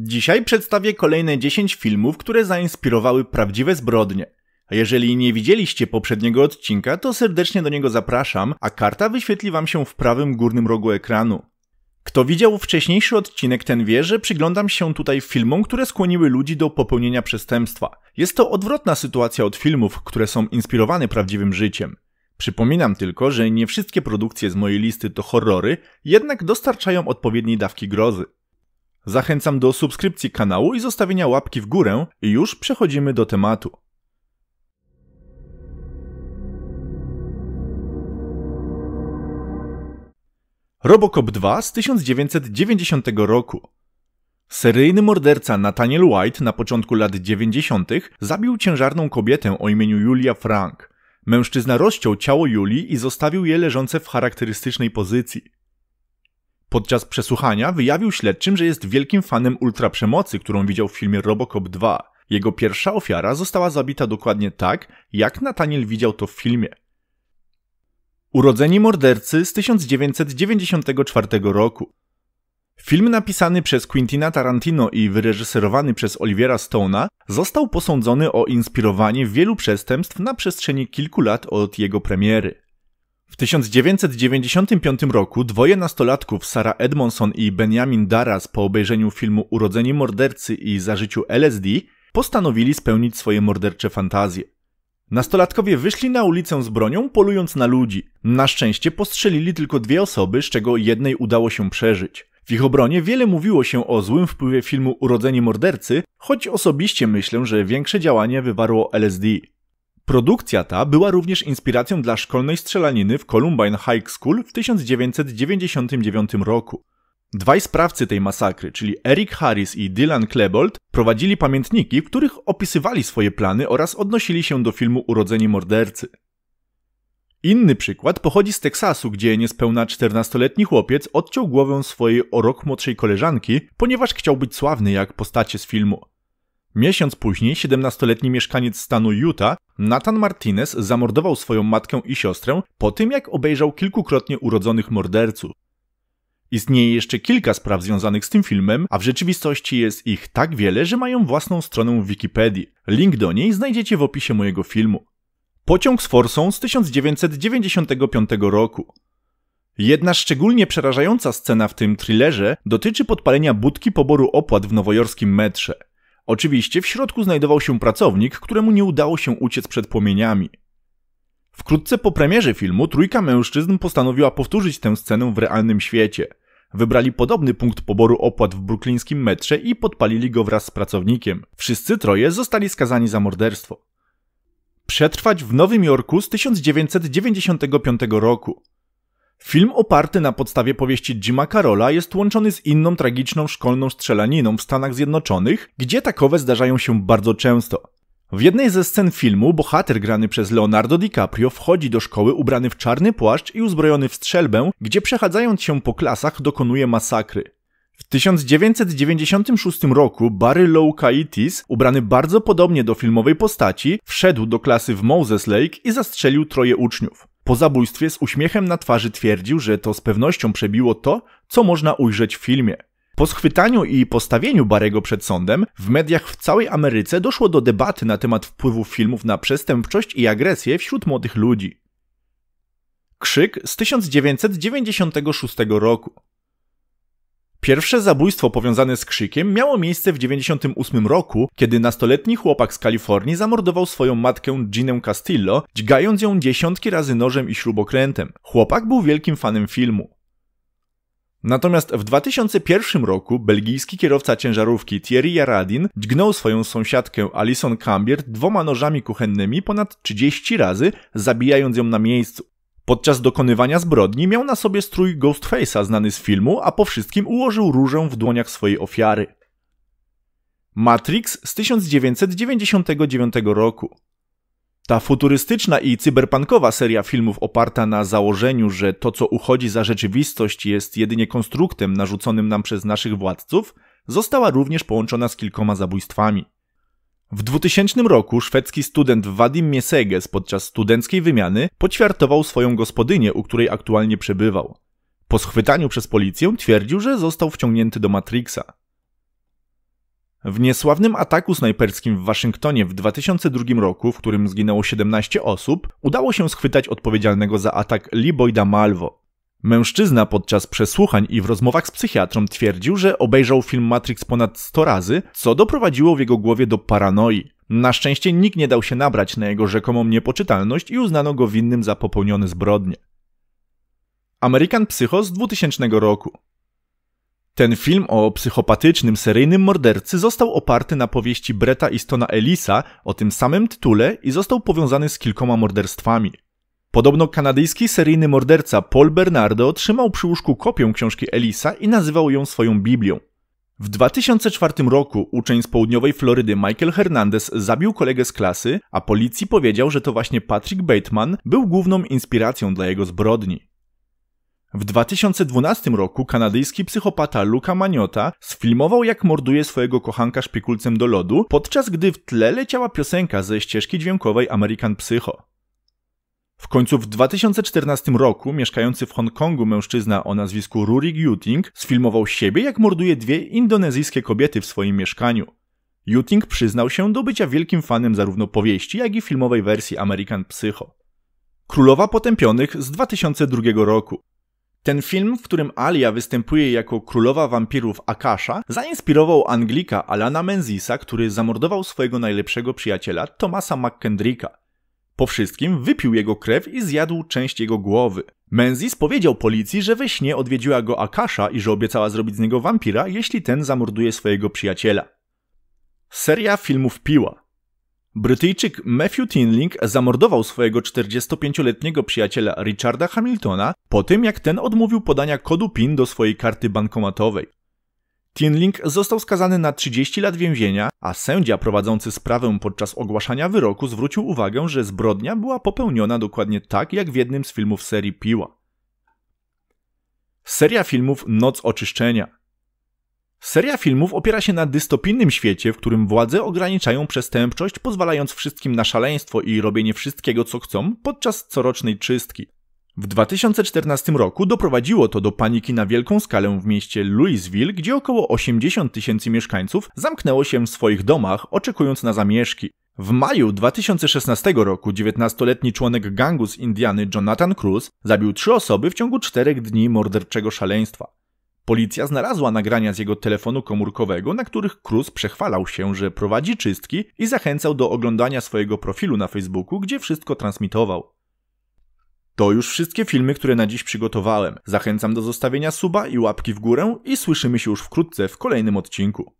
Dzisiaj przedstawię kolejne 10 filmów, które zainspirowały prawdziwe zbrodnie. A jeżeli nie widzieliście poprzedniego odcinka, to serdecznie do niego zapraszam, a karta wyświetli wam się w prawym górnym rogu ekranu. Kto widział wcześniejszy odcinek, ten wie, że przyglądam się tutaj filmom, które skłoniły ludzi do popełnienia przestępstwa. Jest to odwrotna sytuacja od filmów, które są inspirowane prawdziwym życiem. Przypominam tylko, że nie wszystkie produkcje z mojej listy to horrory, jednak dostarczają odpowiedniej dawki grozy. Zachęcam do subskrypcji kanału i zostawienia łapki w górę i już przechodzimy do tematu. Robocop 2 z 1990 roku. Seryjny morderca Nathaniel White na początku lat 90. zabił ciężarną kobietę o imieniu Julia Frank. Mężczyzna rozciął ciało Julii i zostawił je leżące w charakterystycznej pozycji. Podczas przesłuchania wyjawił śledczym, że jest wielkim fanem ultraprzemocy, którą widział w filmie Robocop 2. Jego pierwsza ofiara została zabita dokładnie tak, jak Nathaniel widział to w filmie. Urodzeni mordercy z 1994 roku. Film napisany przez Quintina Tarantino i wyreżyserowany przez Olivera Stone'a został posądzony o inspirowanie wielu przestępstw na przestrzeni kilku lat od jego premiery. W 1995 roku dwoje nastolatków, Sara Edmondson i Benjamin Daras, po obejrzeniu filmu Urodzeni mordercy i zażyciu LSD, postanowili spełnić swoje mordercze fantazje. Nastolatkowie wyszli na ulicę z bronią, polując na ludzi. Na szczęście postrzelili tylko dwie osoby, z czego jednej udało się przeżyć. W ich obronie wiele mówiło się o złym wpływie filmu Urodzeni mordercy, choć osobiście myślę, że większe działanie wywarło LSD. Produkcja ta była również inspiracją dla szkolnej strzelaniny w Columbine High School w 1999 roku. Dwaj sprawcy tej masakry, czyli Eric Harris i Dylan Klebold, prowadzili pamiętniki, w których opisywali swoje plany oraz odnosili się do filmu Urodzenie mordercy. Inny przykład pochodzi z Teksasu, gdzie niespełna 14-letni chłopiec odciął głowę swojej o rok młodszej koleżanki, ponieważ chciał być sławny jak postacie z filmu. Miesiąc później 17-letni mieszkaniec stanu Utah, Nathan Martinez, zamordował swoją matkę i siostrę po tym, jak obejrzał kilkukrotnie urodzonych morderców. Istnieje jeszcze kilka spraw związanych z tym filmem, a w rzeczywistości jest ich tak wiele, że mają własną stronę w Wikipedii. Link do niej znajdziecie w opisie mojego filmu. Pociąg z forsą z 1995 roku. Jedna szczególnie przerażająca scena w tym thrillerze dotyczy podpalenia budki poboru opłat w nowojorskim metrze. Oczywiście w środku znajdował się pracownik, któremu nie udało się uciec przed płomieniami. Wkrótce po premierze filmu trójka mężczyzn postanowiła powtórzyć tę scenę w realnym świecie. Wybrali podobny punkt poboru opłat w bruklińskim metrze i podpalili go wraz z pracownikiem. Wszyscy troje zostali skazani za morderstwo. Przetrwać w Nowym Jorku z 1995 roku. Film oparty na podstawie powieści Jima Carola jest łączony z inną tragiczną szkolną strzelaniną w Stanach Zjednoczonych, gdzie takowe zdarzają się bardzo często. W jednej ze scen filmu bohater grany przez Leonardo DiCaprio wchodzi do szkoły ubrany w czarny płaszcz i uzbrojony w strzelbę, gdzie przechadzając się po klasach dokonuje masakry. W 1996 roku Barry Loukaitis, ubrany bardzo podobnie do filmowej postaci, wszedł do klasy w Moses Lake i zastrzelił troje uczniów. Po zabójstwie z uśmiechem na twarzy twierdził, że to z pewnością przebiło to, co można ujrzeć w filmie. Po schwytaniu i postawieniu Barego przed sądem, w mediach w całej Ameryce doszło do debaty na temat wpływu filmów na przestępczość i agresję wśród młodych ludzi. Krzyk z 1996 roku. Pierwsze zabójstwo powiązane z krzykiem miało miejsce w 1998 roku, kiedy nastoletni chłopak z Kalifornii zamordował swoją matkę Ginę Castillo, dźgając ją dziesiątki razy nożem i śrubokrętem. Chłopak był wielkim fanem filmu. Natomiast w 2001 roku belgijski kierowca ciężarówki Thierry Jaradin dźgnął swoją sąsiadkę Alison Cambier dwoma nożami kuchennymi ponad 30 razy, zabijając ją na miejscu. Podczas dokonywania zbrodni miał na sobie strój Ghostface'a znany z filmu, a po wszystkim ułożył różę w dłoniach swojej ofiary. Matrix z 1999 roku. Ta futurystyczna i cyberpunkowa seria filmów oparta na założeniu, że to co uchodzi za rzeczywistość jest jedynie konstruktem narzuconym nam przez naszych władców, została również połączona z kilkoma zabójstwami. W 2000 roku szwedzki student Wadim Mieseges podczas studenckiej wymiany poćwiartował swoją gospodynię, u której aktualnie przebywał. Po schwytaniu przez policję twierdził, że został wciągnięty do Matrixa. W niesławnym ataku snajperskim w Waszyngtonie w 2002 roku, w którym zginęło 17 osób, udało się schwytać odpowiedzialnego za atak Liboida Malvo. Mężczyzna podczas przesłuchań i w rozmowach z psychiatrą twierdził, że obejrzał film Matrix ponad 100 razy, co doprowadziło w jego głowie do paranoi. Na szczęście nikt nie dał się nabrać na jego rzekomą niepoczytalność i uznano go winnym za popełnione zbrodnie. American Psycho z 2000 roku. Ten film o psychopatycznym, seryjnym mordercy został oparty na powieści Breta Istona Elisa o tym samym tytule i został powiązany z kilkoma morderstwami. Podobno kanadyjski seryjny morderca Paul Bernardo trzymał przy łóżku kopię książki Elisa i nazywał ją swoją Biblią. W 2004 roku uczeń z południowej Florydy Michael Hernandez zabił kolegę z klasy, a policji powiedział, że to właśnie Patrick Bateman był główną inspiracją dla jego zbrodni. W 2012 roku kanadyjski psychopata Luca Maniota sfilmował jak morduje swojego kochanka szpikulcem do lodu, podczas gdy w tle leciała piosenka ze ścieżki dźwiękowej American Psycho. W końcu w 2014 roku mieszkający w Hongkongu mężczyzna o nazwisku Rurik Yuting sfilmował siebie, jak morduje dwie indonezyjskie kobiety w swoim mieszkaniu. Yuting przyznał się do bycia wielkim fanem zarówno powieści, jak i filmowej wersji American Psycho. Królowa Potępionych z 2002 roku. Ten film, w którym Alia występuje jako królowa wampirów Akasha, zainspirował Anglika Alana Menzisa, który zamordował swojego najlepszego przyjaciela Thomasa McKendricka. Po wszystkim wypił jego krew i zjadł część jego głowy. Menzies powiedział policji, że we śnie odwiedziła go Akasha i że obiecała zrobić z niego wampira, jeśli ten zamorduje swojego przyjaciela. Seria filmów piła. Brytyjczyk Matthew Tinling zamordował swojego 45-letniego przyjaciela Richarda Hamiltona po tym, jak ten odmówił podania kodu PIN do swojej karty bankomatowej. Tinling został skazany na 30 lat więzienia, a sędzia prowadzący sprawę podczas ogłaszania wyroku zwrócił uwagę, że zbrodnia była popełniona dokładnie tak, jak w jednym z filmów serii Piła. Seria filmów Noc Oczyszczenia. Seria filmów opiera się na dystopijnym świecie, w którym władze ograniczają przestępczość, pozwalając wszystkim na szaleństwo i robienie wszystkiego, co chcą podczas corocznej czystki. W 2014 roku doprowadziło to do paniki na wielką skalę w mieście Louisville, gdzie około 80 tysięcy mieszkańców zamknęło się w swoich domach, oczekując na zamieszki. W maju 2016 roku 19-letni członek gangu z Indiany Jonathan Cruz zabił trzy osoby w ciągu czterech dni morderczego szaleństwa. Policja znalazła nagrania z jego telefonu komórkowego, na których Cruz przechwalał się, że prowadzi czystki i zachęcał do oglądania swojego profilu na Facebooku, gdzie wszystko transmitował. To już wszystkie filmy, które na dziś przygotowałem. Zachęcam do zostawienia suba i łapki w górę i słyszymy się już wkrótce w kolejnym odcinku.